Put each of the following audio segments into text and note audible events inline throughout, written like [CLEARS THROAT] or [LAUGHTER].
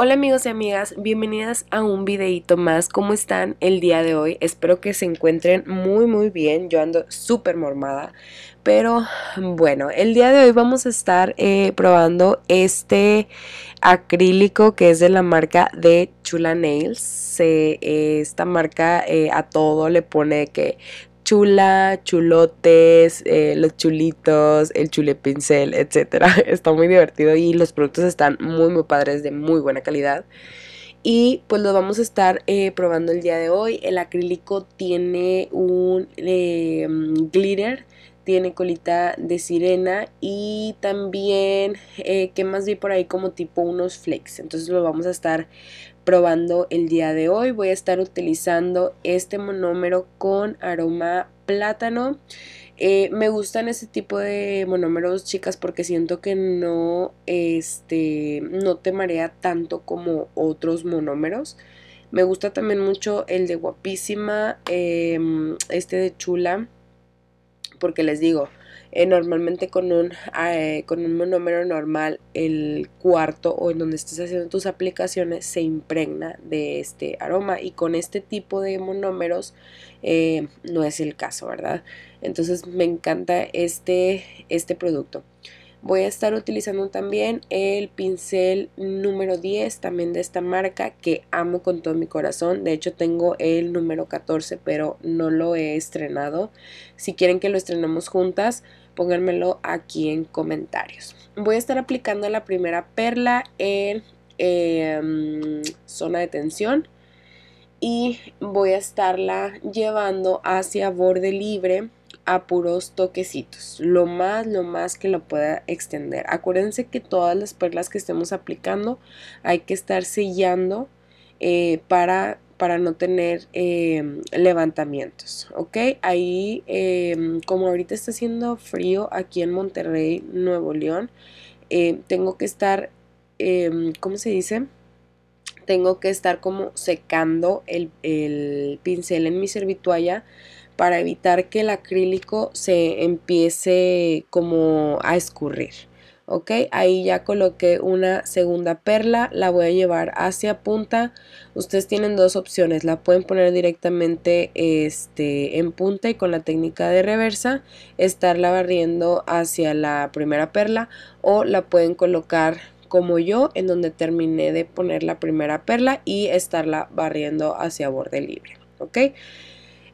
Hola amigos y amigas, bienvenidas a un videito más. ¿Cómo están el día de hoy? Espero que se encuentren muy muy bien. Yo ando súper mormada. Pero bueno, el día de hoy vamos a estar eh, probando este acrílico que es de la marca de Chula Nails. Eh, esta marca eh, a todo le pone que chula, chulotes, eh, los chulitos, el chule pincel, etc. [LAUGHS] Está muy divertido y los productos están muy, muy padres, de muy buena calidad. Y pues lo vamos a estar eh, probando el día de hoy. El acrílico tiene un em, glitter tiene colita de sirena y también eh, ¿qué que más vi por ahí como tipo unos flex Entonces lo vamos a estar probando el día de hoy. Voy a estar utilizando este monómero con aroma plátano. Eh, me gustan ese tipo de monómeros, chicas, porque siento que no, este, no te marea tanto como otros monómeros. Me gusta también mucho el de guapísima, em, este de chula porque les digo, eh, normalmente con un, eh, con un monómero normal el cuarto o en donde estés haciendo tus aplicaciones se impregna de este aroma y con este tipo de monómeros eh, no es el caso, ¿verdad? Entonces me encanta este, este producto. Voy a estar utilizando también el pincel número 10, también de esta marca, que amo con todo mi corazón. De hecho, tengo el número 14, pero no lo he estrenado. Si quieren que lo estrenemos juntas, pónganmelo aquí en comentarios. Voy a estar aplicando la primera perla en em, zona de tensión y voy a estarla llevando hacia borde libre a puros toquecitos, lo más, lo más que lo pueda extender. Acuérdense que todas las perlas que estemos aplicando hay que estar sellando eh, para, para, no tener em, levantamientos, ¿ok? Ahí, em, como ahorita está haciendo frío aquí en Monterrey, Nuevo León, em, tengo que estar, ¿cómo se dice? Tengo que estar como secando el, el pincel en mi servitualla para evitar que el acrílico se empiece como a escurrir. Ok, ahí ya coloqué una segunda perla, la voy a llevar hacia punta. Ustedes tienen dos opciones, la pueden poner directamente este, en punta y con la técnica de reversa estarla barriendo hacia la primera perla o la pueden colocar como yo en donde terminé de poner la primera perla y estarla barriendo hacia borde libre. Ok.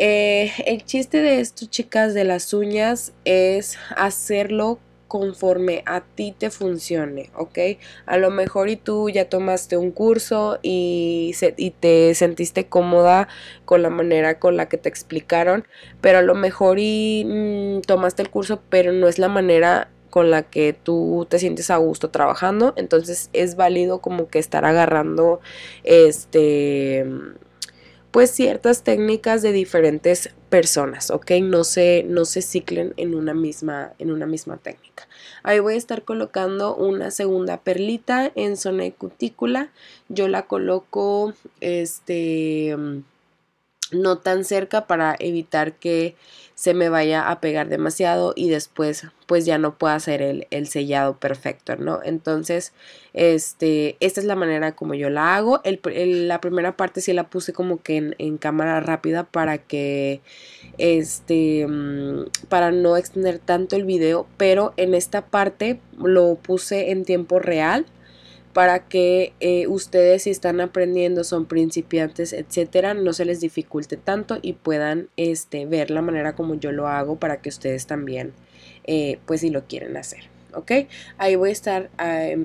Eh, el chiste de esto, chicas, de las uñas es hacerlo conforme a ti te funcione, ¿ok? A lo mejor y tú ya tomaste un curso y, te sentiste cómoda con la manera con la que te explicaron, pero a lo mejor y mm, tomaste el curso, pero no es la manera con la que tú te sientes a gusto trabajando, entonces es válido como que estar agarrando este pues ciertas técnicas de diferentes personas, ¿ok? No se, no se ciclen en una, misma, en una misma técnica. Ahí voy a estar colocando una segunda perlita en zona de cutícula. Yo la coloco, este no tan cerca para evitar que se me vaya a pegar demasiado y después pues ya no pueda hacer el, el, sellado perfecto, ¿no? Entonces, este, esta es la manera como yo la hago. El, la primera parte sí la puse como que en, en, cámara rápida para que, este, mm, para no extender tanto el video, pero en esta parte lo puse en tiempo real para que eh, ustedes si están aprendiendo, son principiantes, etcétera, no se les dificulte tanto y puedan este, ver la manera como yo lo hago para que ustedes también, eh, pues si lo quieren hacer. ¿ok? Ahí voy a estar,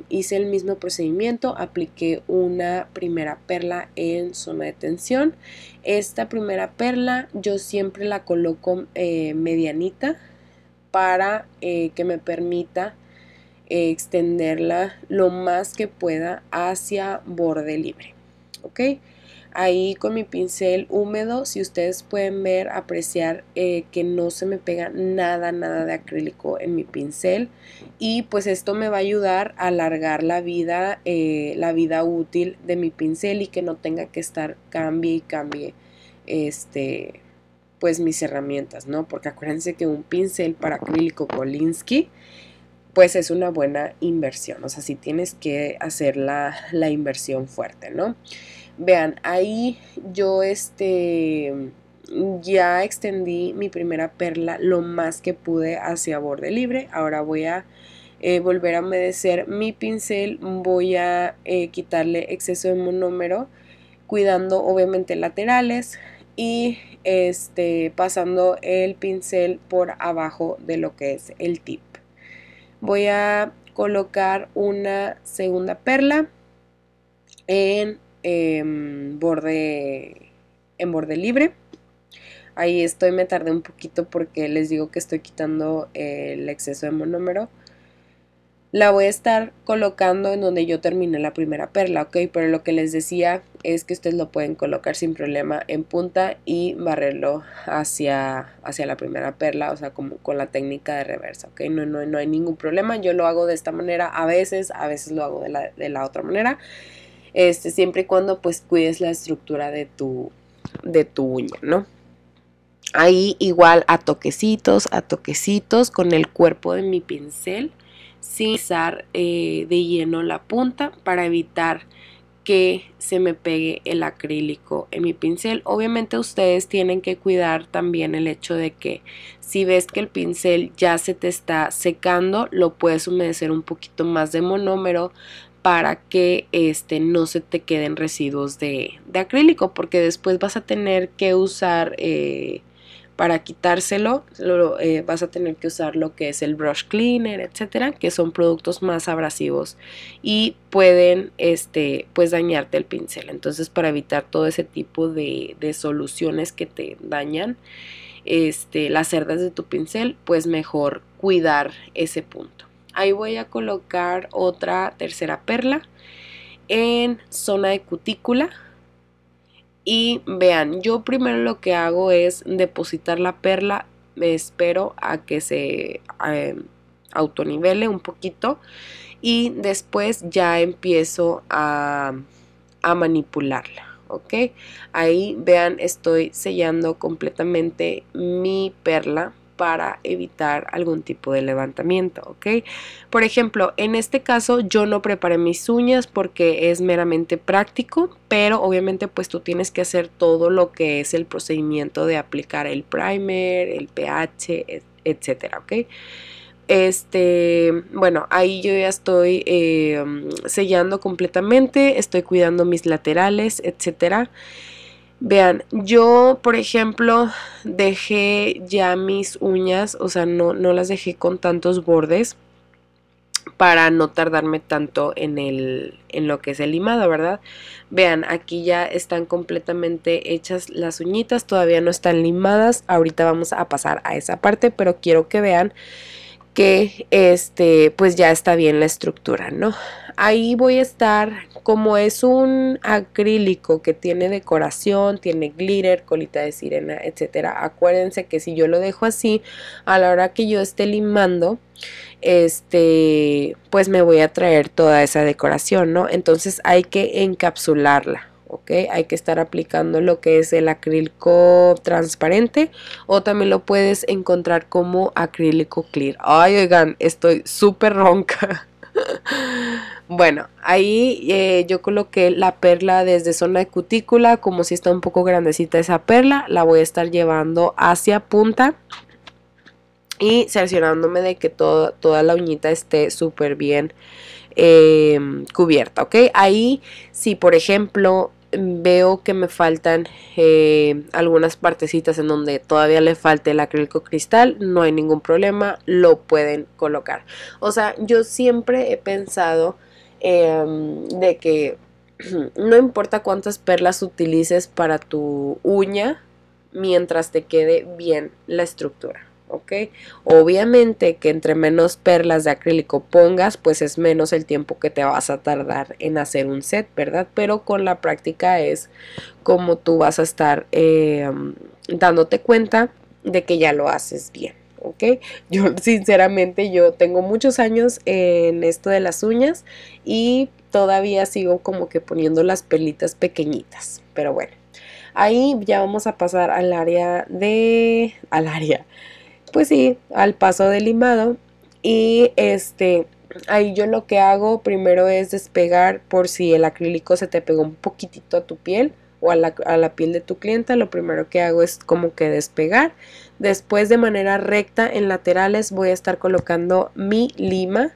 hice el mismo procedimiento, apliqué una primera perla en zona de tensión. Esta primera perla yo siempre la coloco eh, medianita para que me permita extenderla lo más que pueda hacia borde libre. ¿Ok? Ahí con mi pincel húmedo, si ustedes pueden ver, apreciar eh, que no se me pega nada, nada de acrílico en mi pincel. Y pues esto me va a ayudar a alargar la vida, eh, la vida útil de mi pincel y que no tenga que estar cambie y cambie este, pues mis herramientas, ¿no? Porque acuérdense que un pincel para acrílico Kolinsky pues es una buena inversión. O sea, si tienes que hacer la, inversión fuerte, ¿no? Vean, ahí yo este, ya extendí mi primera perla lo más que pude hacia borde libre. Ahora voy a eh, volver a humedecer mi pincel, voy a eh, quitarle exceso de monómero, cuidando obviamente laterales y este, pasando el pincel por abajo de lo que es el tip voy a colocar una segunda perla en em, borde en borde libre ahí estoy me tardé un poquito porque les digo que estoy quitando el exceso de monómero la voy a estar colocando en donde yo terminé la primera perla, ¿ok? Pero lo que les decía es que ustedes lo pueden colocar sin problema en punta y barrerlo hacia, hacia la primera perla, o sea, como con la técnica de reversa, ¿ok? No, no, hay ningún problema, yo lo hago de esta manera a veces, a veces lo hago de la, otra manera, este, siempre y cuando pues cuides la estructura de tu, de tu uña, ¿no? Ahí igual a toquecitos, a toquecitos con el cuerpo de mi pincel sin usar eh, de lleno la punta para evitar que se me pegue el acrílico en mi pincel. Obviamente ustedes tienen que cuidar también el hecho de que si ves que el pincel ya se te está secando, lo puedes humedecer un poquito más de monómero para que este, no se te queden residuos de, acrílico, porque después vas a tener que usar eh, para quitárselo eh, vas a tener que usar lo que es el brush cleaner, etcétera, que son productos más abrasivos y pueden este, pues dañarte el pincel. Entonces para evitar todo ese tipo de, soluciones que te dañan este, las cerdas de tu pincel, pues mejor cuidar ese punto. Ahí voy a colocar otra tercera perla en zona de cutícula y vean, yo primero lo que hago es depositar la perla, me espero a que se em, autonivele un poquito y después ya empiezo a, a manipularla. ¿ok? Ahí vean, estoy sellando completamente mi perla para evitar algún tipo de levantamiento, ¿ok? Por ejemplo, en este caso yo no preparé mis uñas porque es meramente práctico, pero obviamente pues tú tienes que hacer todo lo que es el procedimiento de aplicar el primer, el pH, etcétera, ¿ok? Este, bueno, ahí yo ya estoy em, sellando completamente, estoy cuidando mis laterales, etcétera. Vean, yo por ejemplo dejé ya mis uñas, o sea, no, no las dejé con tantos bordes para no tardarme tanto en, el, en lo que es el limado, ¿verdad? Vean, aquí ya están completamente hechas las uñitas, todavía no están limadas, ahorita vamos a pasar a esa parte, pero quiero que vean que este pues ya está bien la estructura, ¿no? Ahí voy a estar como es un acrílico que tiene decoración, tiene glitter, colita de sirena, etcétera. Acuérdense que si yo lo dejo así, a la hora que yo esté limando, este, pues me voy a traer toda esa decoración, ¿no? Entonces hay que encapsularla. ¿ok? Hay que estar aplicando lo que es el acrílico transparente o también lo puedes encontrar como acrílico clear. Ay, oigan, estoy súper ronca. [LAUGHS] bueno, ahí eh, yo coloqué la perla desde zona de cutícula, como si está un poco grandecita esa perla, la voy a estar llevando hacia punta y cerciorándome de que toda la uñita esté súper bien eh, cubierta, ¿ok? Ahí, si por ejemplo veo que me faltan eh, algunas partecitas en donde todavía le falte el acrílico cristal, no hay ningún problema, lo pueden colocar. O sea, yo siempre he pensado em, de que [CLEARS THROAT] no importa cuántas perlas utilices para tu uña, mientras te quede bien la estructura. ¿ok? Obviamente que entre menos perlas de acrílico pongas, pues es menos el tiempo que te vas a tardar en hacer un set, ¿verdad? Pero con la práctica es como tú vas a estar em, dándote cuenta de que ya lo haces bien. ¿ok? Yo [LAUGHS] sinceramente yo tengo muchos años en esto de las uñas y todavía sigo como que poniendo las pelitas pequeñitas, pero bueno. Ahí ya vamos a pasar al área de... al área, pues sí, al paso de limado. Y este, ahí yo lo que hago primero es despegar por si el acrílico se te pegó un poquitito a tu piel o a la, piel de tu clienta, lo primero que hago es como que despegar. Después de manera recta en laterales voy a estar colocando mi lima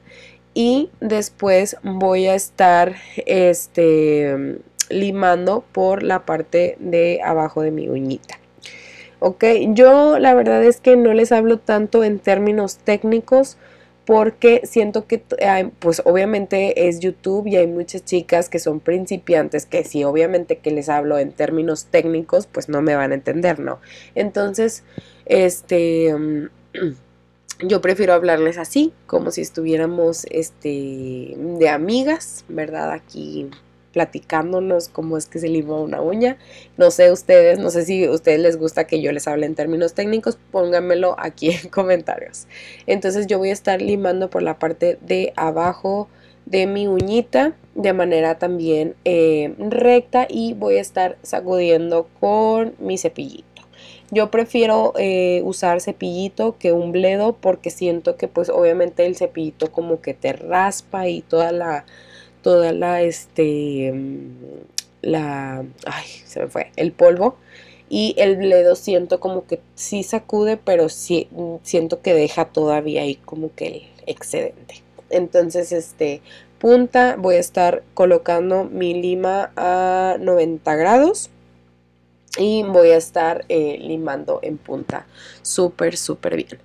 y después voy a estar este, limando por la parte de abajo de mi uñita. ¿ok? Yo la verdad es que no les hablo tanto en términos técnicos porque siento que, pues obviamente es YouTube y hay muchas chicas que son principiantes que si obviamente que les hablo en términos técnicos, pues no me van a entender, ¿no? Entonces, este... Mm, [CLEARS THROAT] yo prefiero hablarles así, como si estuviéramos este, de amigas, ¿verdad? Aquí platicándonos cómo es que se limó una uña. No sé ustedes, no sé si a ustedes les gusta que yo les hable en términos técnicos, pónganmelo aquí en [LAUGHS] comentarios. Entonces yo voy a estar limando por la parte de abajo de mi uñita de manera también eh, recta y voy a estar sacudiendo con mi cepillito. Yo prefiero eh, usar cepillito que un bledo porque siento que pues obviamente el cepillito como que te raspa y toda la toda la, este, mm, la, ay, se me fue, el polvo. Y el bledo siento como que sí sacude, pero sí, mm, siento que deja todavía ahí como que el excedente. Entonces, este, punta, voy a estar colocando mi lima a 90 grados y voy a estar eh, limando en punta súper súper bien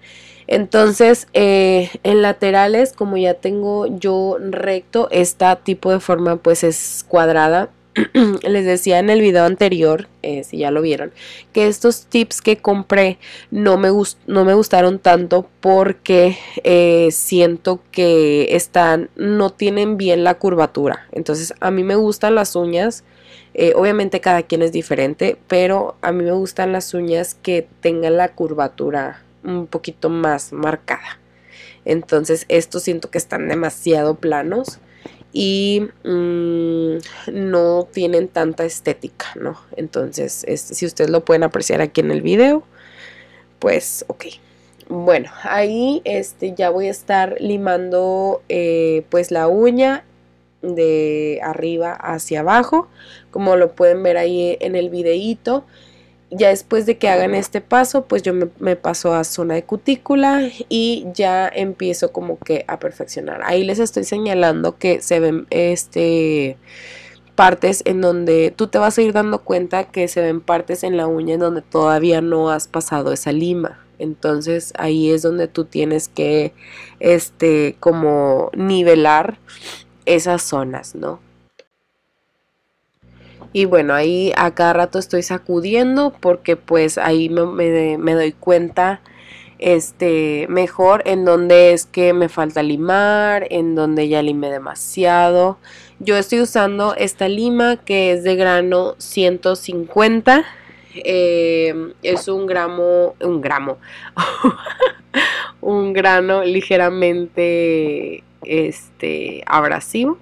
entonces eh, en laterales como ya tengo yo recto esta tipo de forma pues es cuadrada [CLEARS THROAT] les decía en el video anterior, eh, si ya lo vieron, que estos tips que compré no me, no me gustaron tanto porque siento que están, no tienen bien la curvatura. Entonces a mí me gustan las uñas eh, obviamente cada quien es diferente, pero a mí me gustan las uñas que tengan la curvatura un poquito más marcada. Entonces estos siento que están demasiado planos y mm, no tienen tanta estética, ¿no? Entonces, este, si ustedes lo pueden apreciar aquí en el video, pues ok. Bueno, ahí este, ya voy a estar limando eh, pues la uña de arriba hacia abajo, como lo pueden ver ahí en el videíto. Ya después de que hagan este paso, pues yo me, paso a zona de cutícula y ya empiezo como que a perfeccionar. Ahí les estoy señalando que se ven este partes en donde tú te vas a ir dando cuenta que se ven partes en la uña en donde todavía no has pasado esa lima. Entonces ahí es donde tú tienes que este como nivelar esas zonas, ¿no? Y bueno, ahí a cada rato estoy sacudiendo porque pues ahí me, doy cuenta este, mejor en donde es que me falta limar, en donde ya limé demasiado. Yo estoy usando esta lima que es de grano 150. Em, es un gramo, un gramo, [LAUGHS] un grano ligeramente este, abrasivo.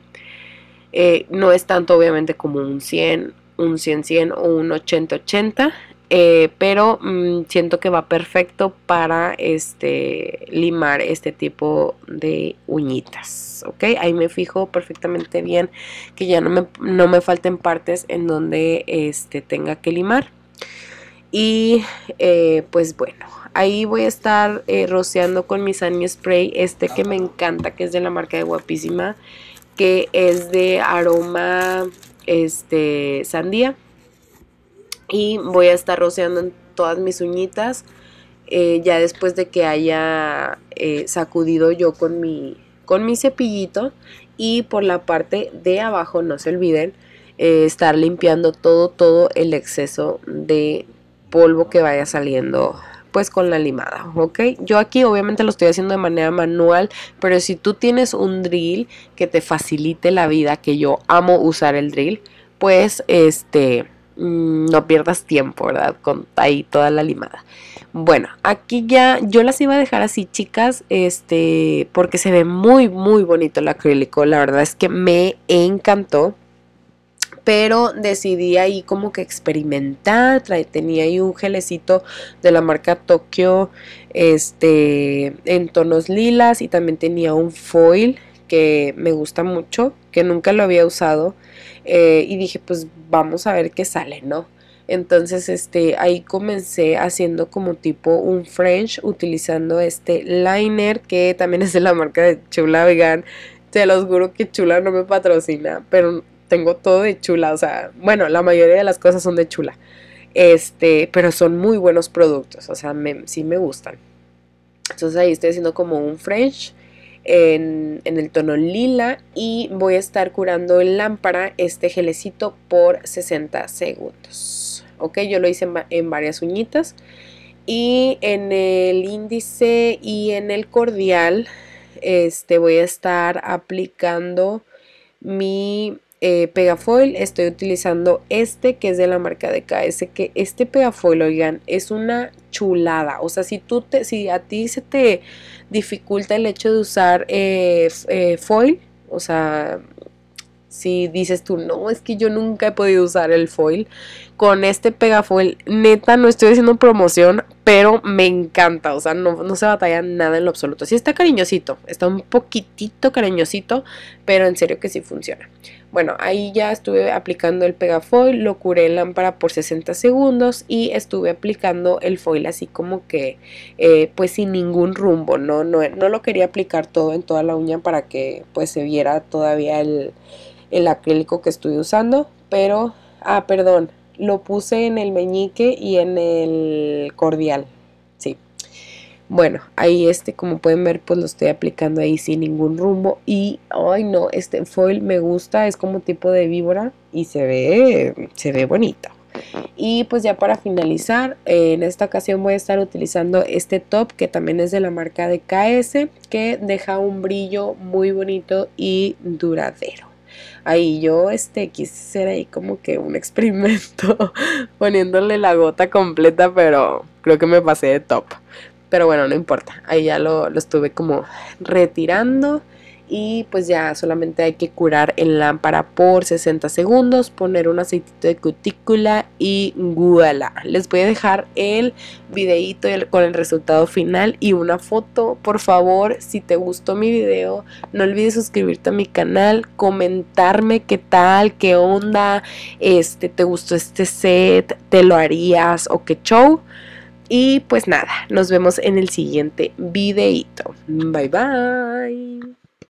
Eh, no es tanto obviamente como un 100, un 100-100 o un 80-80, eh, pero mm, siento que va perfecto para este, limar este tipo de uñitas, ¿ok? Ahí me fijo perfectamente bien que ya no me, no me falten partes en donde este, tenga que limar. Y eh, pues bueno, ahí voy a estar eh, rociando con mi Sunny Spray, este que me encanta, que es de la marca de Guapísima, que es de aroma este, sandía. Y voy a estar rociando en todas mis uñitas, eh, ya después de que haya sacudido yo con mi, con mi cepillito. Y por la parte de abajo, no se olviden, estar limpiando todo, todo el exceso de polvo que vaya saliendo pues con la limada, ¿ok? Yo aquí obviamente lo estoy haciendo de manera manual, pero si tú tienes un drill que te facilite la vida, que yo amo usar el drill, pues este mm, no pierdas tiempo, ¿verdad? Con ahí toda la limada. Bueno, aquí ya yo las iba a dejar así, chicas, este, porque se ve muy, muy bonito el acrílico. La verdad es que me encantó pero decidí ahí como que experimentar, tenía ahí un gelecito de la marca Tokyo este, en tonos lilas y también tenía un foil que me gusta mucho, que nunca lo había usado eh, y dije pues vamos a ver qué sale, ¿no? Entonces, este, ahí comencé haciendo como tipo un French utilizando este liner que también es de la marca de Chula Vegan. te los juro que Chula no me patrocina, pero tengo todo de chula, o sea, bueno, la mayoría de las cosas son de chula. Este, pero son muy buenos productos, o sea, sí me gustan. Entonces ahí estoy haciendo como un French en, el tono lila y voy a estar curando en lámpara este gelecito por 60 segundos. Ok, yo lo hice en, en varias uñitas y en el índice y en el cordial este voy a estar aplicando mi eh, pegafoil estoy utilizando este que es de la marca de KS que este pegafoil oigan es una chulada o sea si tú te si a ti se te dificulta el hecho de usar eh, eh, foil o sea si dices tú, no, es que yo nunca he podido usar el foil. Con este pegafoil, neta, no estoy haciendo promoción, pero me encanta. O sea, no, no se batalla nada en lo absoluto. si está cariñosito, está un poquitito cariñosito, pero en serio que sí funciona. Bueno, ahí ya estuve aplicando el pegafoil, lo curé en lámpara por 60 segundos y estuve aplicando el foil así como que eh, pues sin ningún rumbo, ¿no? No, no lo quería aplicar todo en toda la uña para que pues se viera todavía el, el acrílico que estuve usando, pero, ah, perdón, lo puse en el meñique y en el cordial, bueno, ahí este, como pueden ver, pues lo estoy aplicando ahí sin ningún rumbo. Y, ay no, este foil me gusta, es como tipo de víbora y se ve, se ve bonito. Y pues ya para finalizar, en esta ocasión voy a estar utilizando este top que también es de la marca de KS, que deja un brillo muy bonito y duradero. Ahí yo este, quise hacer ahí como que un experimento [LAUGHS] poniéndole la gota completa, pero creo que me pasé de top. Pero bueno, no importa. Ahí ya lo, estuve como retirando y pues ya solamente hay que curar en lámpara por 60 segundos, poner un aceitito de cutícula y voilà. Les voy a dejar el videito con el resultado final y una foto. Por favor, si te gustó mi video, no olvides suscribirte a mi canal, comentarme qué tal, qué onda, este, te gustó este set, te lo harías o qué show. Y pues nada, nos vemos en el siguiente videito. Bye bye.